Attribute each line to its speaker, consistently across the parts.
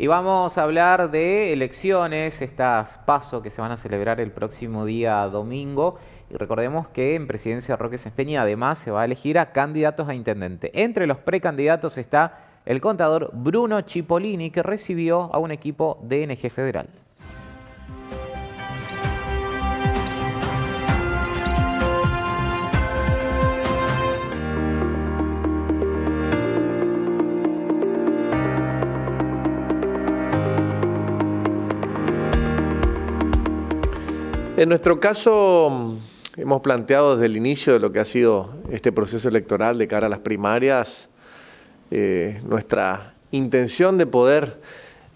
Speaker 1: Y vamos a hablar de elecciones, estas pasos que se van a celebrar el próximo día domingo. Y recordemos que en Presidencia Roque Peña además se va a elegir a candidatos a intendente. Entre los precandidatos está el contador Bruno Cipollini que recibió a un equipo de NG Federal. En nuestro caso, hemos planteado desde el inicio de lo que ha sido este proceso electoral de cara a las primarias, eh, nuestra intención de poder,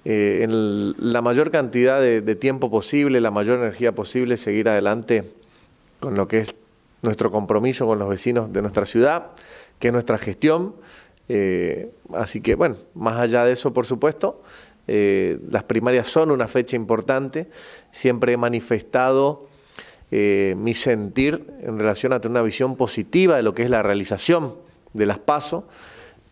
Speaker 1: eh, en la mayor cantidad de, tiempo posible, la mayor energía posible, seguir adelante con lo que es nuestro compromiso con los vecinos de nuestra ciudad, que es nuestra gestión. Eh, así que, bueno, más allá de eso, por supuesto, eh, las primarias son una fecha importante. Siempre he manifestado eh, mi sentir en relación a tener una visión positiva de lo que es la realización de las pasos,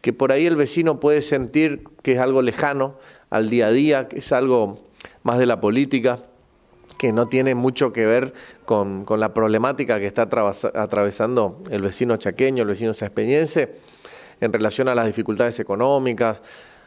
Speaker 1: que por ahí el vecino puede sentir que es algo lejano al día a día, que es algo más de la política, que no tiene mucho que ver con, la problemática que está atravesando el vecino chaqueño, el vecino saspeñense, en relación a las dificultades económicas,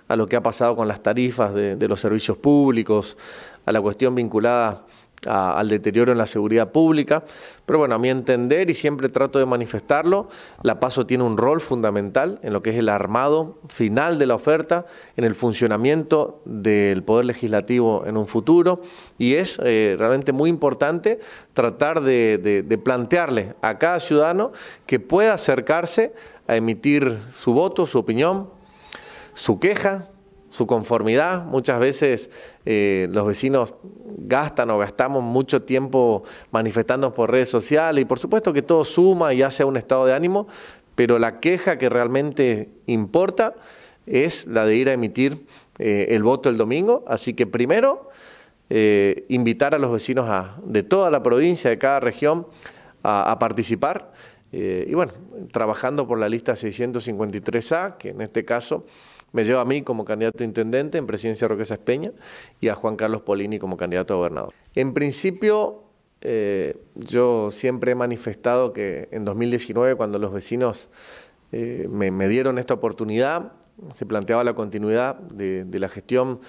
Speaker 1: a lo que ha pasado con las tarifas de, los servicios públicos, a la cuestión vinculada al deterioro en la seguridad pública. Pero bueno, a mi entender, y siempre trato de manifestarlo, la PASO tiene un rol fundamental en lo que es el armado final de la oferta, en el funcionamiento del Poder Legislativo en un futuro, y es eh, realmente muy importante tratar de plantearle a cada ciudadano que pueda acercarse a emitir su voto, su opinión, su queja, su conformidad. Muchas veces eh, los vecinos gastan o gastamos mucho tiempo manifestándonos por redes sociales y por supuesto que todo suma y hace un estado de ánimo, pero la queja que realmente importa es la de ir a emitir eh, el voto el domingo. Así que primero, eh, invitar a los vecinos de toda la provincia, de cada región, a participar. y bueno, trabajando por la lista 653A, que en este caso me lleva a mí como candidato a intendente en presidencia Roqueza Espeña y a Juan Carlos Polini como candidato a gobernador. En principio, eh, yo siempre he manifestado que en 2019, cuando los vecinos eh, me, dieron esta oportunidad, se planteaba la continuidad de, la gestión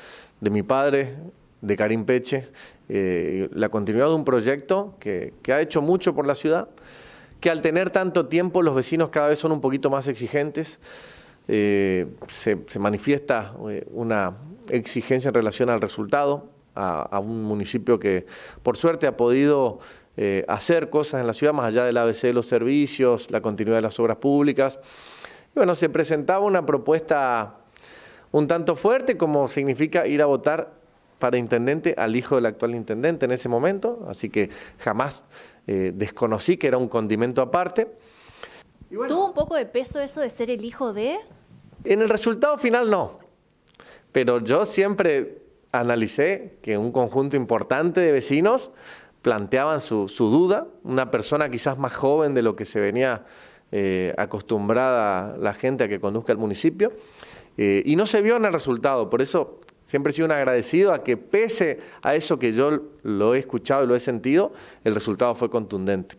Speaker 1: de mi padre, de Karim Peche, eh, la continuidad de un proyecto que, ha hecho mucho por la ciudad, que al tener tanto tiempo los vecinos cada vez son un poquito más exigentes. Eh, se, manifiesta eh, una exigencia en relación al resultado, a, un municipio que por suerte ha podido eh, hacer cosas en la ciudad, más allá del ABC de los servicios, la continuidad de las obras públicas. bueno, se presentaba una propuesta un tanto fuerte como significa ir a votar para intendente al hijo del actual intendente en ese momento, así que jamás desconocí que era un condimento aparte. ¿Tuvo un poco de peso eso de ser el hijo de...? En el resultado final no, pero yo siempre analicé que un conjunto importante de vecinos planteaban su, duda, una persona quizás más joven de lo que se venía eh, acostumbrada la gente a que conduzca el municipio, eh, y no se vio en el resultado, por eso siempre he sido un agradecido a que pese a eso que yo lo he escuchado y lo he sentido, el resultado fue contundente.